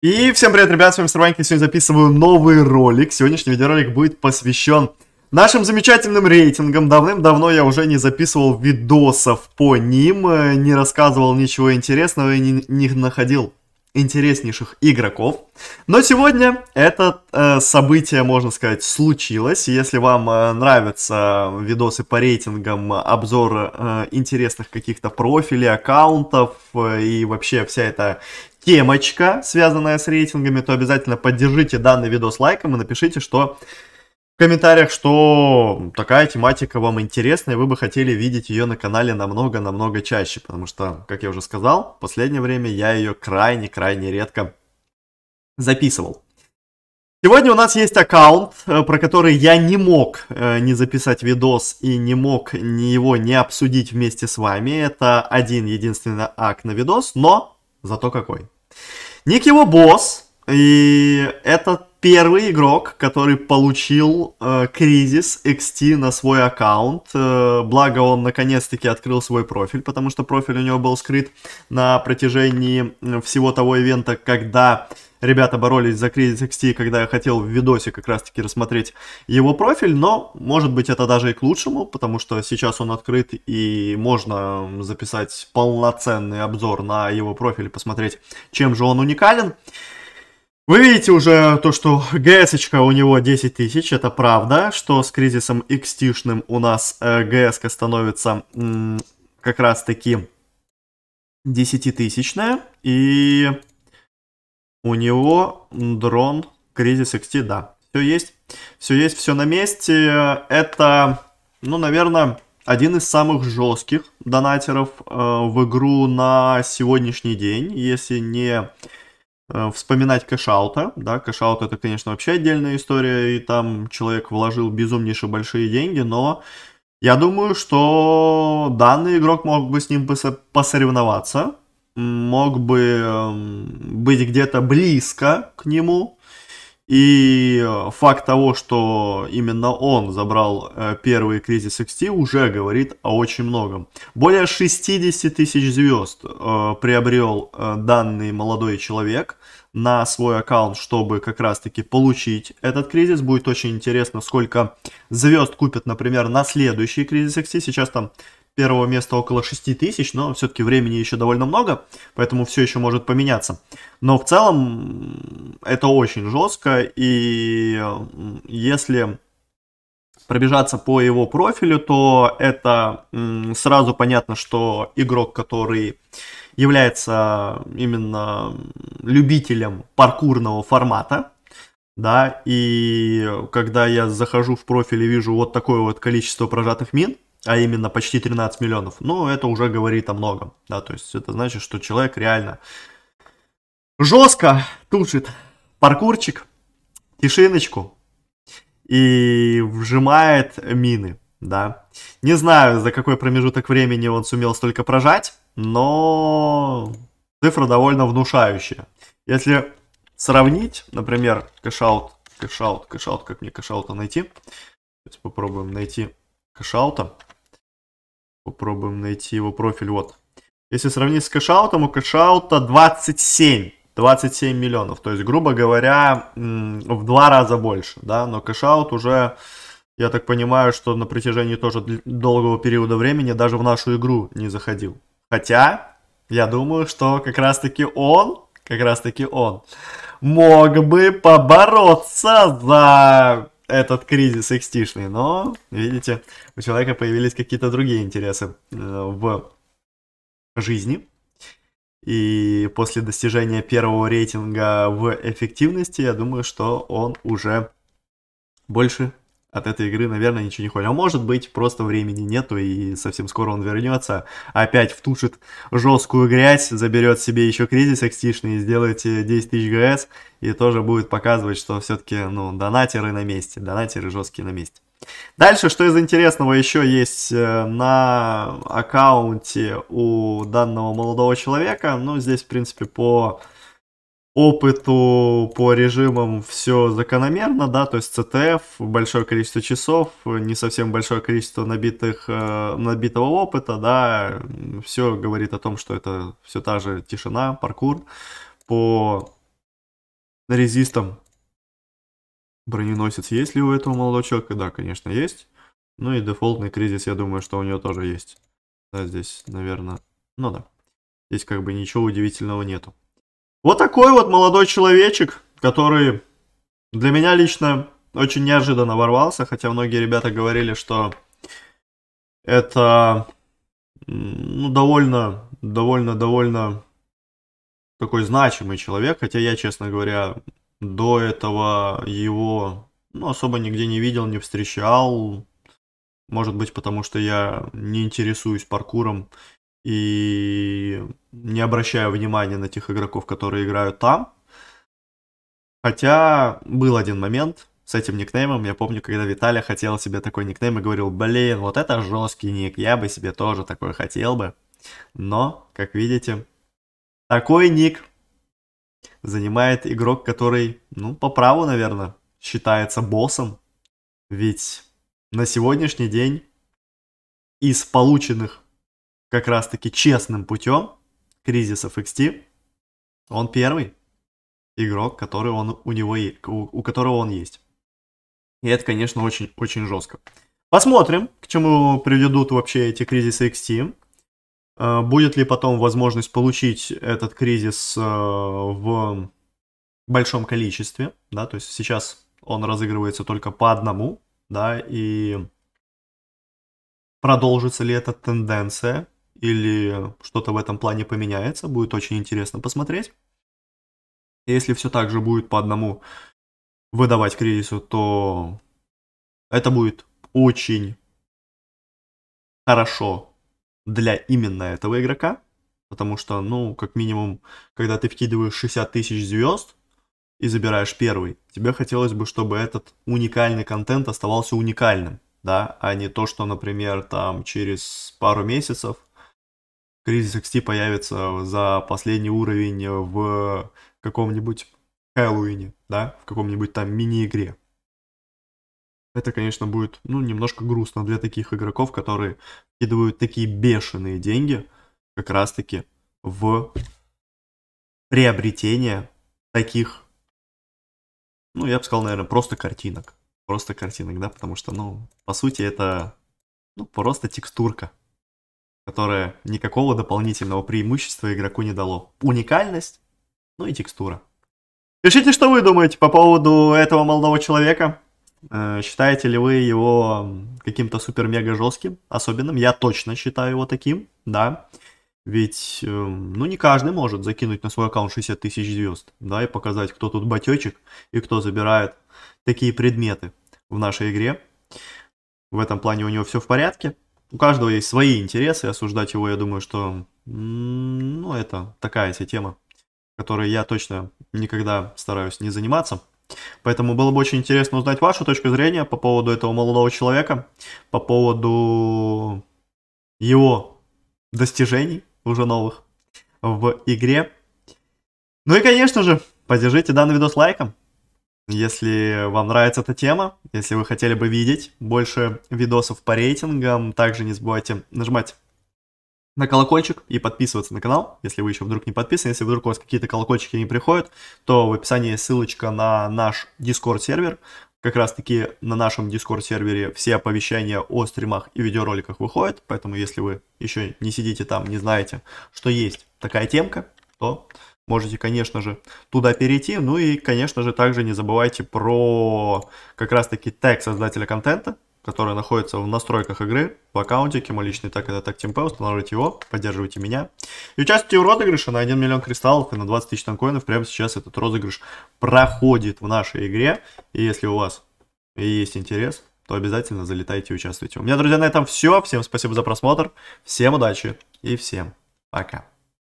И всем привет, ребят, с вами Сарванька, сегодня записываю новый ролик. Сегодняшний видеоролик будет посвящен нашим замечательным рейтингам. Давным-давно я уже не записывал видосов по ним, э, не рассказывал ничего интересного и не, не находил интереснейших игроков. Но сегодня это э, событие, можно сказать, случилось. Если вам э, нравятся видосы по рейтингам, обзор э, интересных каких-то профилей, аккаунтов э, и вообще вся эта темочка, связанная с рейтингами, то обязательно поддержите данный видос лайком и напишите, что в комментариях, что такая тематика вам интересна, и вы бы хотели видеть ее на канале намного-намного чаще, потому что, как я уже сказал, в последнее время я ее крайне-крайне редко записывал. Сегодня у нас есть аккаунт, э, про который я не мог э, не записать видос и не мог ни его не обсудить вместе с вами. Это один единственный акт на видос, но зато какой. Ник его босс, и этот первый игрок, который получил э, кризис XT на свой аккаунт. Э, благо он наконец-таки открыл свой профиль, потому что профиль у него был скрыт на протяжении всего того ивента, когда ребята боролись за кризис XT, когда я хотел в видосе как раз-таки рассмотреть его профиль, но, может быть, это даже и к лучшему, потому что сейчас он открыт и можно записать полноценный обзор на его профиль и посмотреть, чем же он уникален. Вы видите уже то, что гс у него 10 тысяч, это правда, что с кризисом икстишным у нас э, гс становится м, как раз таки 10-тысячная, и у него дрон кризис XT, да, все есть, все есть, все на месте, это, ну, наверное, один из самых жестких донатеров э, в игру на сегодняшний день, если не Э, вспоминать кэшаута, да, кэшаут это, конечно, вообще отдельная история, и там человек вложил безумнейшие большие деньги, но я думаю, что данный игрок мог бы с ним посоревноваться, мог бы эм, быть где-то близко к нему, и э, факт того, что именно он забрал э, первый кризис XT, уже говорит о очень многом. Более 60 тысяч звезд э, приобрел данный молодой человек на свой аккаунт, чтобы как раз-таки получить этот кризис. Будет очень интересно, сколько звезд купят, например, на следующий кризис XT. Сейчас там первого места около 6 тысяч, но все-таки времени еще довольно много, поэтому все еще может поменяться. Но в целом это очень жестко, и если пробежаться по его профилю, то это сразу понятно, что игрок, который является именно любителем паркурного формата, да, и когда я захожу в профиль и вижу вот такое вот количество прожатых мин, а именно почти 13 миллионов, но ну, это уже говорит о многом, да, то есть это значит, что человек реально жестко тушит паркурчик, тишиночку и вжимает мины, да. Не знаю, за какой промежуток времени он сумел столько прожать, но цифра довольно внушающая. Если сравнить, например, кэшаут, кэшаут, кэшаут, как мне кэшаута найти? Сейчас попробуем найти кэшаута. Попробуем найти его профиль. Вот. Если сравнить с кэшаутом, у кэшаута 27. 27 миллионов. То есть, грубо говоря, в два раза больше. Да? Но кэшаут уже, я так понимаю, что на протяжении тоже долгого периода времени даже в нашу игру не заходил. Хотя, я думаю, что как раз-таки он, как раз-таки он мог бы побороться за этот кризис икстишный, но, видите, у человека появились какие-то другие интересы э, в жизни. И после достижения первого рейтинга в эффективности, я думаю, что он уже больше от этой игры, наверное, ничего не хочет. А может быть, просто времени нету, и совсем скоро он вернется, опять втушит жесткую грязь, заберет себе еще кризис экстишный, сделает 10 тысяч ГС, и тоже будет показывать, что все-таки, ну, донатеры на месте, донатеры жесткие на месте. Дальше, что из интересного еще есть э, на аккаунте у данного молодого человека, ну, здесь, в принципе, по опыту по режимам все закономерно, да, то есть CTF, большое количество часов, не совсем большое количество набитых, э, набитого опыта, да, все говорит о том, что это все та же тишина, паркур по резистам. Броненосец есть ли у этого молодого человека? Да, конечно, есть. Ну и дефолтный кризис, я думаю, что у него тоже есть. Да, здесь, наверное, ну да. Здесь как бы ничего удивительного нету. Вот такой вот молодой человечек, который для меня лично очень неожиданно ворвался, хотя многие ребята говорили, что это ну, довольно, довольно, довольно такой значимый человек, хотя я, честно говоря, до этого его ну, особо нигде не видел, не встречал. Может быть, потому что я не интересуюсь паркуром и не обращаю внимания на тех игроков, которые играют там. Хотя был один момент с этим никнеймом, я помню, когда Виталия хотел себе такой никнейм и говорил, блин, вот это жесткий ник, я бы себе тоже такой хотел бы. Но, как видите, такой ник занимает игрок, который, ну, по праву, наверное, считается боссом. Ведь на сегодняшний день из полученных как раз-таки честным путем кризисов XT, он первый игрок, который он, у, него, у, у которого он есть. И это, конечно, очень-очень жестко. Посмотрим, к чему приведут вообще эти кризисы XT. А, будет ли потом возможность получить этот кризис а, в большом количестве, да, то есть сейчас он разыгрывается только по одному, да, и продолжится ли эта тенденция, или что-то в этом плане поменяется, будет очень интересно посмотреть. Если все так же будет по одному выдавать кризису, то это будет очень хорошо для именно этого игрока, потому что, ну, как минимум, когда ты вкидываешь 60 тысяч звезд и забираешь первый, тебе хотелось бы, чтобы этот уникальный контент оставался уникальным, да, а не то, что, например, там через пару месяцев Кризис XT появится за последний уровень в каком-нибудь Хэллоуине, да, в каком-нибудь там мини-игре. Это, конечно, будет, ну, немножко грустно для таких игроков, которые кидывают такие бешеные деньги как раз-таки в приобретение таких, ну, я бы сказал, наверное, просто картинок. Просто картинок, да, потому что, ну, по сути, это ну, просто текстурка которое никакого дополнительного преимущества игроку не дало. Уникальность, ну и текстура. Пишите, что вы думаете по поводу этого молодого человека. Э, считаете ли вы его каким-то супер-мега жестким, особенным? Я точно считаю его таким, да. Ведь, эм, ну, не каждый может закинуть на свой аккаунт 60 тысяч звезд, да, и показать, кто тут батечек и кто забирает такие предметы в нашей игре. В этом плане у него все в порядке у каждого есть свои интересы, осуждать его, я думаю, что, ну, это такая себе тема, которой я точно никогда стараюсь не заниматься. Поэтому было бы очень интересно узнать вашу точку зрения по поводу этого молодого человека, по поводу его достижений уже новых в игре. Ну и, конечно же, поддержите данный видос лайком. Если вам нравится эта тема, если вы хотели бы видеть больше видосов по рейтингам, также не забывайте нажимать на колокольчик и подписываться на канал, если вы еще вдруг не подписаны. Если вдруг у вас какие-то колокольчики не приходят, то в описании есть ссылочка на наш Discord сервер. Как раз таки на нашем Discord сервере все оповещания о стримах и видеороликах выходят, поэтому если вы еще не сидите там, не знаете, что есть такая темка, то можете, конечно же, туда перейти. Ну и, конечно же, также не забывайте про как раз-таки тег создателя контента, который находится в настройках игры, в аккаунте, кем личный так это так TagTimP, устанавливайте его, поддерживайте меня. И участвуйте в розыгрыше на 1 миллион кристаллов и на 20 тысяч танкоинов. Прямо сейчас этот розыгрыш проходит в нашей игре. И если у вас есть интерес, то обязательно залетайте и участвуйте. У меня, друзья, на этом все. Всем спасибо за просмотр, всем удачи и всем пока.